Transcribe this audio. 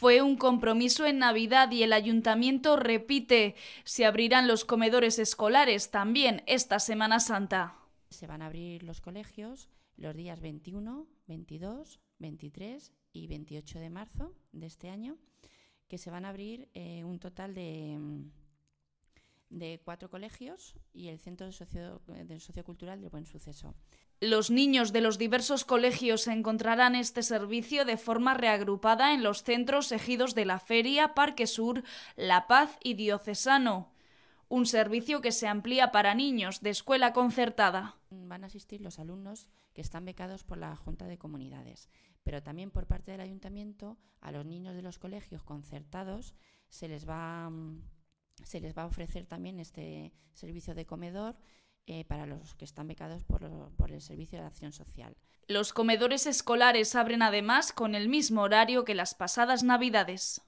Fue un compromiso en Navidad y el ayuntamiento repite, se abrirán los comedores escolares también esta Semana Santa. Se van a abrir los colegios los días 21, 22, 23 y 28 de marzo de este año, que se van a abrir eh, un total de mm, de cuatro colegios y el Centro de Socio, Sociocultural del Buen Suceso. Los niños de los diversos colegios encontrarán este servicio de forma reagrupada en los centros ejidos de la Feria, Parque Sur, La Paz y Diocesano. Un servicio que se amplía para niños de escuela concertada. Van a asistir los alumnos que están becados por la Junta de Comunidades, pero también por parte del Ayuntamiento a los niños de los colegios concertados se les va mm, se les va a ofrecer también este servicio de comedor eh, para los que están becados por, por, el Servicio de Acción Social. Los comedores escolares abren además con el mismo horario que las pasadas Navidades.